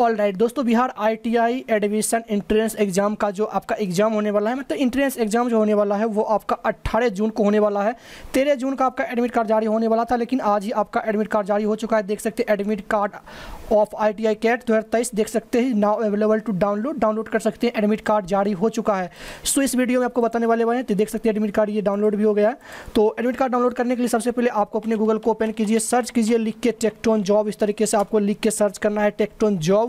all right दोस्तों Bihar ITI admission entrance exam का जो आपका एग्जाम होने वाला है मतलब इंट्रेंस एग्जाम जो होने वाला है वो आपका 18 जून को होने वाला है तेरह जून का आपका एडमिट कार्ड जारी होने वाला था लेकिन आज ही आपका एडमिट कार्ड जारी हो चुका है देख सकते हैं admit card of I T I कैट दो देख सकते हैं now available to download download कर सकते हैं एडमिट कार्ड जारी हो चुका है सो इस वीडियो में आपको बताने वाले हैं तो देख सकते हैं एडमिट कार्ड ये डाउनलोड भी हो गया तो एडमिट कार्ड डाउनलोड करने के लिए सबसे पहले आपको अपने गूगल को ओपन कीजिए सर्च कीजिए लिख के टेक्टोन जॉब इस तरीके से आपको लिख के सर्च करना है टेक्टोन जॉब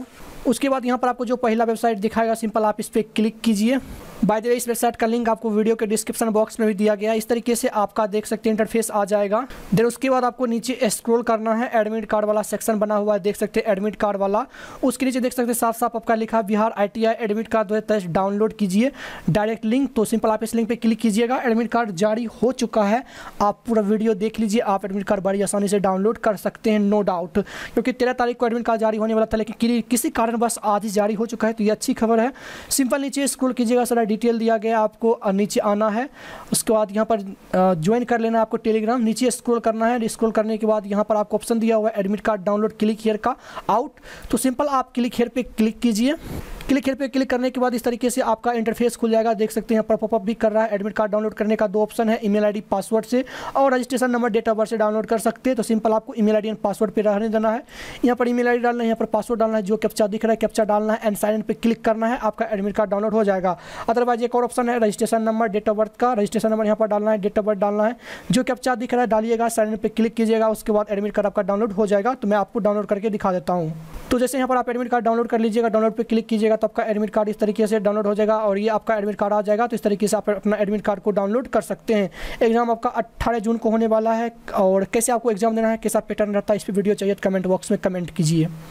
उसके बाद यहाँ पर आपको जो पहला वेबसाइट दिखाएगा सिंपल आप इस पर क्लिक कीजिए बाय द वे इस वेबसाइट का लिंक आपको वीडियो के डिस्क्रिप्शन बॉक्स में भी दिया गया है इस तरीके से आपका देख सकते हैं इंटरफेस आ जाएगा देन उसके बाद आपको नीचे स्क्रॉल करना है एडमिट कार्ड वाला सेक्शन बना हुआ है देख सकते हैं एडमिट कार्ड वाला उसके नीचे देख सकते हैं साफ साफ आपका लिखा बिहार आई एडमिट कार्ड दो डाउनलोड कीजिए डायरेक्ट लिंक तो सिंपल आप इस लिंक पर क्लिक कीजिएगा एडमिट कार्ड जारी हो चुका है आप पूरा वीडियो देख लीजिए आप एडमिट कार्ड बड़ी आसानी से डाउनलोड कर सकते हैं नो डाउट क्योंकि तेरह तारीख को एडमिट कार्ड जारी होने वाला था लेकिन किसी कारणवश आज ही जारी हो चुका है तो ये अच्छी खबर है सिंपल नीचे स्क्रॉल कीजिएगा सर सारा डिटेल दिया गया आपको नीचे आना है उसके बाद यहाँ पर ज्वाइन कर लेना है आपको टेलीग्राम नीचे स्क्रॉल करना है स्क्रॉल करने के बाद यहाँ पर आपको ऑप्शन दिया हुआ है admit card download click here का आउट तो सिंपल आप क्लिक हेयर पर क्लिक कीजिए क्लिक हेयर पे क्लिक करने के बाद इस तरीके से आपका इंटरफेस खुल जाएगा देख सकते हैं पर पॉपअप भी कर रहा है एडमिट कार्ड डाउनलोड करने का दो ऑप्शन है ईमेल आईडी पासवर्ड से और registration number date of birth से डाउनलोड कर सकते हैं तो सिंपल आपको ईमेल आईडी एंड पासवर्ड पर रहने देना है यहाँ पर ई मेल डालना है यहाँ पर पासवर्ड डालना है जो कैप्चा दिख रहा है कैप्चा डालना है एंड साइन पर क्लिक करना है आपका एडमिट कार्ड डाउनलोड हो जाएगा अदरवाइज एक और ऑप्शन है registration number date of birth का रजिस्ट्रेशन नंबर यहाँ पर डालना है डेट ऑफ बर्थ डालना है जो कैप्चा दिख रहा है डालिएगा साइन पर क्लिक कीजिएगा उसके बाद एडमिट कार्ड आपका डाउनलोड हो जाएगा तो मैं आपको डाउनलोड करके दिखा देता हूँ तो जैसे यहाँ पर आप एडमिट कार्ड डाउनलोड कर लीजिएगा डाउनलोड पर क्लिक कीजिएगा जाएगा तो आपका एडमिट कार्ड इस तरीके से डाउनलोड हो जाएगा और ये आपका एडमिट कार्ड आ जाएगा तो इस तरीके से आप अपना एडमिट कार्ड को डाउनलोड कर सकते हैं एग्जाम आपका अट्ठारह जून को होने वाला है और कैसे आपको एग्जाम देना है कैसा पैटर्न रहता है इस पर वीडियो चाहिए कमेंट तो बॉक्स में कमेंट कीजिए